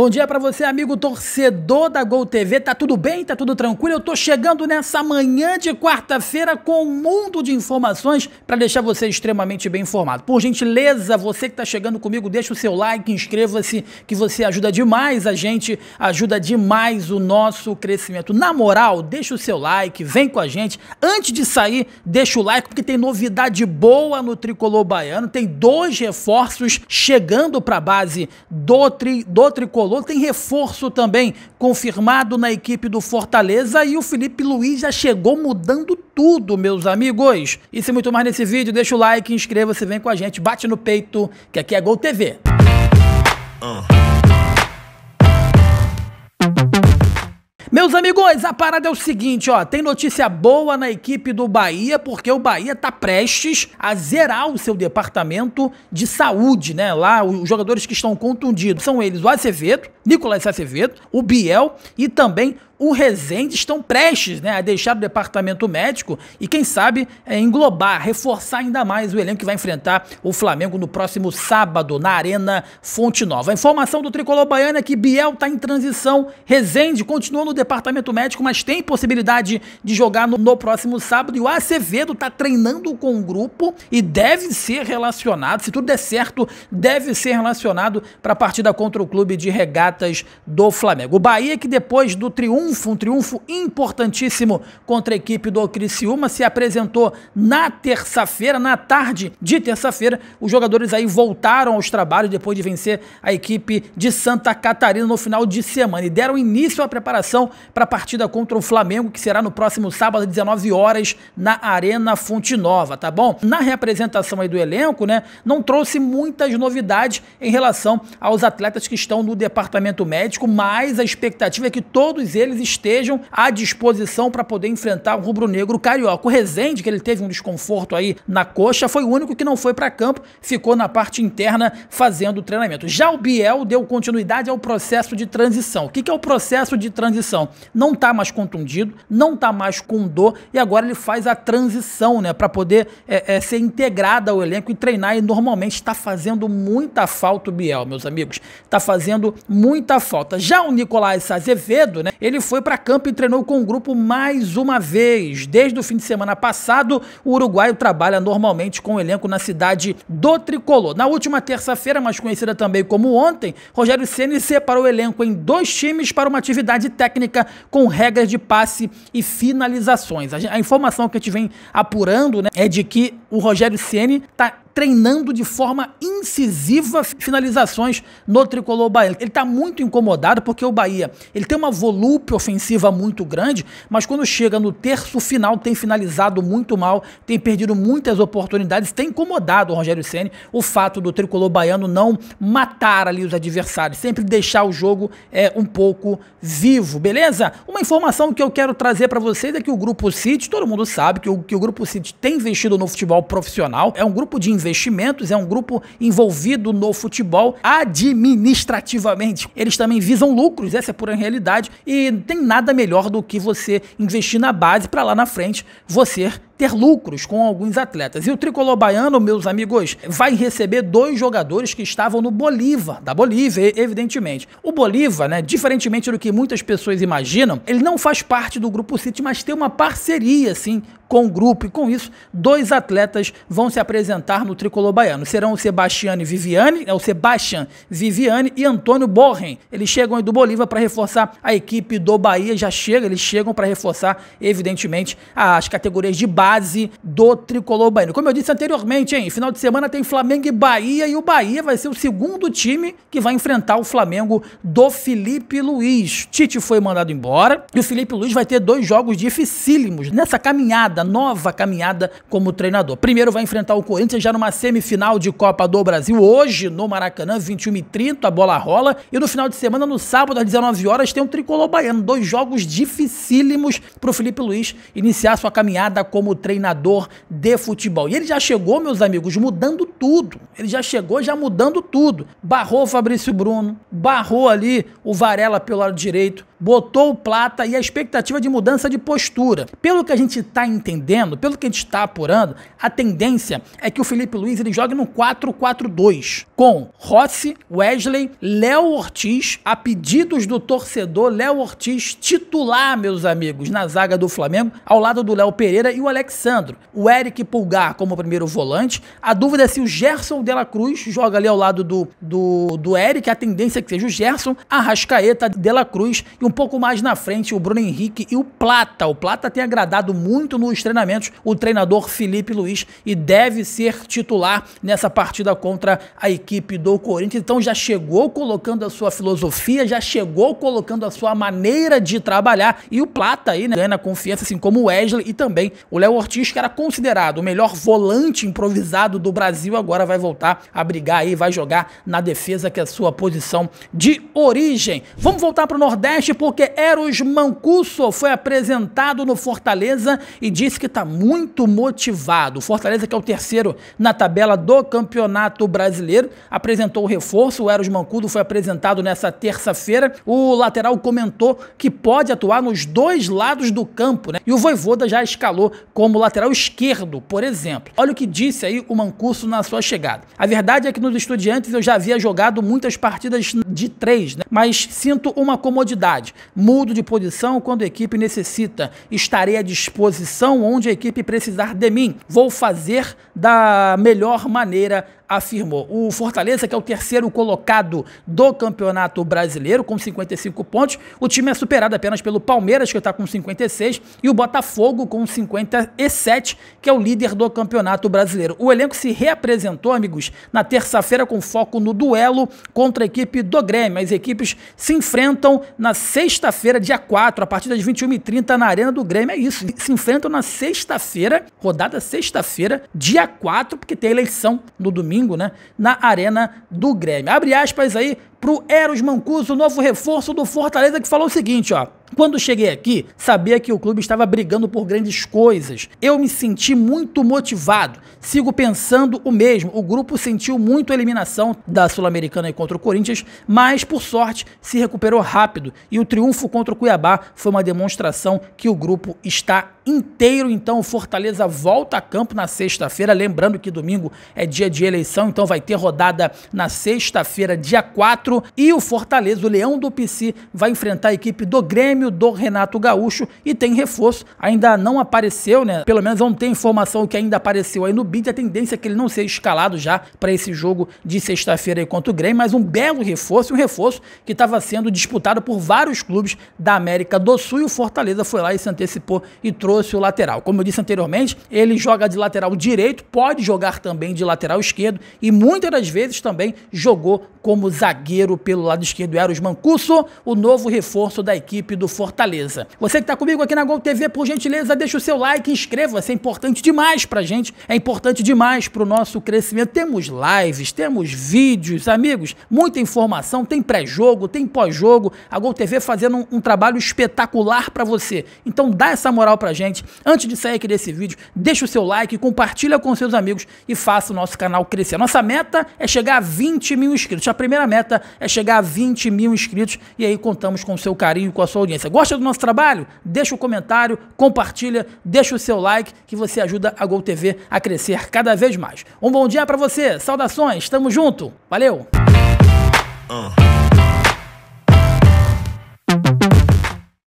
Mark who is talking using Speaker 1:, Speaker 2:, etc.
Speaker 1: Bom dia para você, amigo torcedor da Gol TV. Tá tudo bem? Tá tudo tranquilo? Eu tô chegando nessa manhã de quarta-feira com um mundo de informações para deixar você extremamente bem informado. Por gentileza, você que tá chegando comigo, deixa o seu like, inscreva-se, que você ajuda demais a gente, ajuda demais o nosso crescimento. Na moral, deixa o seu like, vem com a gente. Antes de sair, deixa o like porque tem novidade boa no tricolor baiano. Tem dois reforços chegando para a base do tri, do tricolor tricolor tem reforço também confirmado na equipe do Fortaleza e o Felipe Luiz já chegou mudando tudo, meus amigos. E se muito mais nesse vídeo, deixa o like, inscreva-se, vem com a gente, bate no peito, que aqui é Gol TV. Uh. Ah. Meus amigos, a parada é o seguinte, ó, tem notícia boa na equipe do Bahia, porque o Bahia tá prestes a zerar o seu departamento de saúde, né? Lá os jogadores que estão contundidos são eles o Acevedo, Nicolas Acevedo, o Biel e também o Resende estão prestes né, a deixar o departamento médico e, quem sabe, é, englobar, reforçar ainda mais o elenco que vai enfrentar o Flamengo no próximo sábado na Arena Fonte Nova. A informação do tricolor baiano é que Biel está em transição, Resende continua no departamento médico, mas tem possibilidade de jogar no, no próximo sábado e o Acevedo está treinando com o grupo e deve ser relacionado, se tudo der certo, deve ser relacionado para a partida contra o clube de regatas do Flamengo. O Bahia que depois do triunfo triunfo, um triunfo importantíssimo contra a equipe do Criciúma. Se apresentou na terça-feira, na tarde de terça-feira. Os jogadores aí voltaram aos trabalhos depois de vencer a equipe de Santa Catarina no final de semana e deram início à preparação para a partida contra o Flamengo, que será no próximo sábado às 19 horas na Arena Fonte Nova, tá bom? Na representação aí do elenco, né, não trouxe muitas novidades em relação aos atletas que estão no departamento médico, mas a expectativa é que todos eles estejam à disposição para poder enfrentar o rubro-negro carioca. O Rezende, que ele teve um desconforto aí na coxa, foi o único que não foi para campo, ficou na parte interna fazendo o treinamento. Já o Biel deu continuidade ao processo de transição. O que, que é o processo de transição? Não está mais contundido, não está mais com dor e agora ele faz a transição, né, para poder é, é, ser integrado ao elenco e treinar. E normalmente está fazendo muita falta o Biel, meus amigos. Está fazendo muita falta. Já o Nicolás Azevedo, né, ele foi para campo e treinou com o grupo mais uma vez. Desde o fim de semana passado, o uruguaio trabalha normalmente com o elenco na cidade do Tricolor. Na última terça-feira, mais conhecida também como ontem, Rogério Ceni separou o elenco em dois times para uma atividade técnica com regras de passe e finalizações. A, informação que a gente vem apurando né, é de que o Rogério Ceni está treinando de forma incisiva finalizações no tricolor baiano. Ele está muito incomodado porque o Bahia ele tem uma volúpia ofensiva muito grande, mas quando chega no terço final tem finalizado muito mal, tem perdido muitas oportunidades, tem incomodado o Rogério Ceni o fato do tricolor baiano não matar ali os adversários, sempre deixar o jogo é, um pouco vivo, beleza? Uma informação que eu quero trazer para vocês é que o Grupo City, todo mundo sabe que o, que o Grupo City tem investido no futebol profissional, é um grupo de investidores Investimentos, é um grupo envolvido no futebol administrativamente. Eles também visam lucros, essa é pura realidade, e não tem nada melhor do que você investir na base para lá na frente você ter lucros com alguns atletas. E o tricolor baiano, meus amigos, vai receber dois jogadores que estavam no Bolívar, da Bolívia, evidentemente. O Bolívar, né, diferentemente do que muitas pessoas imaginam, ele não faz parte do grupo City, mas tem uma parceria, sim, com o grupo. E com isso, dois atletas vão se apresentar no tricolor baiano. Serão o Sebastiane Viviane, é o Sebastian Viviane e Antônio Borren. Eles chegam aí do Bolívar para reforçar a equipe do Bahia. Já chega, eles chegam para reforçar, evidentemente, as categorias de base do tricolor baiano. Como eu disse anteriormente, hein, final de semana tem Flamengo e Bahia e o Bahia vai ser o segundo time que vai enfrentar o Flamengo do Felipe Luiz. Tite foi mandado embora e o Felipe Luiz vai ter dois jogos dificílimos nessa caminhada caminhada, nova caminhada como treinador. Primeiro vai enfrentar o Corinthians já numa semifinal de Copa do Brasil, hoje no Maracanã, 21h30, a bola rola. E no final de semana, no sábado, às 19 horas, tem um tricolor baiano. Dois jogos dificílimos para o Felipe Luiz iniciar sua caminhada como treinador de futebol. E ele já chegou, meus amigos, mudando tudo. Ele já chegou já mudando tudo. Barrou o Fabrício Bruno, barrou ali o Varela pelo lado direito, botou o Plata e a expectativa de mudança de postura. Pelo que a gente está entendendo, pelo que a gente está apurando, a tendência é que o Felipe Luiz ele jogue no 4-4-2, com Rossi, Wesley, Léo Ortiz, a pedidos do torcedor, Léo Ortiz titular, meus amigos, na zaga do Flamengo, ao lado do Léo Pereira e o Alexandro. O Eric Pulgar como primeiro volante. A dúvida é se o Gerson Dela Cruz joga ali ao lado do, do, do Eric, a tendência é que seja o Gerson, a Rascaeta, Dela Cruz e o um pouco mais na frente, o Bruno Henrique e o Plata. O Plata tem agradado muito nos treinamentos o treinador Felipe Luiz e deve ser titular nessa partida contra a equipe do Corinthians. Então já chegou colocando a sua filosofia, já chegou colocando a sua maneira de trabalhar e o Plata aí, né, ganha confiança, assim como o Wesley e também o Léo Ortiz, que era considerado o melhor volante improvisado do Brasil, agora vai voltar a brigar aí, vai jogar na defesa, que é a sua posição de origem. Vamos voltar para o Nordeste porque Eros Mancuso foi apresentado no Fortaleza e disse que está muito motivado. O Fortaleza, que é o terceiro na tabela do Campeonato Brasileiro, apresentou o reforço. O Eros Mancuso foi apresentado nessa terça-feira. O lateral comentou que pode atuar nos dois lados do campo, né? E o Voivoda já escalou como lateral esquerdo, por exemplo. Olha o que disse aí o Mancuso na sua chegada. A verdade é que nos estudiantes eu já havia jogado muitas partidas de três, né? Mas sinto uma comodidade. Mudo de posição quando a equipe necessita. Estarei à disposição onde a equipe precisar de mim. Vou fazer da melhor maneira afirmou. O Fortaleza, que é o terceiro colocado do Campeonato Brasileiro, com 55 pontos, o time é superado apenas pelo Palmeiras, que está com 56, e o Botafogo com 57, que é o líder do Campeonato Brasileiro. O elenco se reapresentou, amigos, na terça-feira com foco no duelo contra a equipe do Grêmio. As equipes se enfrentam na sexta-feira, dia 4, a partir das 21h30, na Arena do Grêmio. É isso, se enfrentam na sexta-feira, rodada sexta-feira, dia 4, porque tem eleição no domingo domingo, né? Na Arena do Grêmio. Abre aspas aí pro Eros Mancuso, novo reforço do Fortaleza, que falou o seguinte, ó. Quando cheguei aqui, sabia que o clube estava brigando por grandes coisas. Eu me senti muito motivado. Sigo pensando o mesmo. O grupo sentiu muito a eliminação da Sul-Americana contra o Corinthians, mas por sorte se recuperou rápido e o triunfo contra o Cuiabá foi uma demonstração que o grupo está inteiro. Então o Fortaleza volta a campo na sexta-feira, lembrando que domingo é dia de eleição, então vai ter rodada na sexta-feira, dia 4, e o Fortaleza, o Leão do PC, vai enfrentar a equipe do Grêmio do Renato Gaúcho e tem reforço. Ainda não apareceu, né? Pelo menos não tem informação que ainda apareceu aí no BID. A tendência é que ele não seja escalado já para esse jogo de sexta-feira contra o Grêmio, mas um belo reforço, um reforço que estava sendo disputado por vários clubes da América do Sul e o Fortaleza foi lá e se antecipou e trouxe o lateral. Como eu disse anteriormente, ele joga de lateral direito, pode jogar também de lateral esquerdo e muitas das vezes também jogou como zagueiro pelo lado esquerdo. Eros Mancuso, o novo reforço da equipe do Fortaleza. Você que está comigo aqui na Gol TV, por gentileza, deixa o seu like, inscreva-se, é importante demais a gente, é importante demais para o nosso crescimento. Temos lives, temos vídeos, amigos, muita informação, tem pré-jogo, tem pós-jogo, a Gol TV fazendo um, um trabalho espetacular para você. Então dá essa moral a gente. Antes de sair aqui desse vídeo, deixa o seu like, compartilha com seus amigos e faça o nosso canal crescer. Nossa meta é chegar a 20 mil inscritos. A primeira meta é chegar a 20 mil inscritos e aí contamos com o seu carinho e com a sua audiência audiência. Gosta do nosso trabalho? Deixa o um comentário, compartilha, deixa o seu like que você ajuda a Gol TV a crescer cada vez mais. Um bom dia para você. Saudações, tamo junto. Valeu. Uh.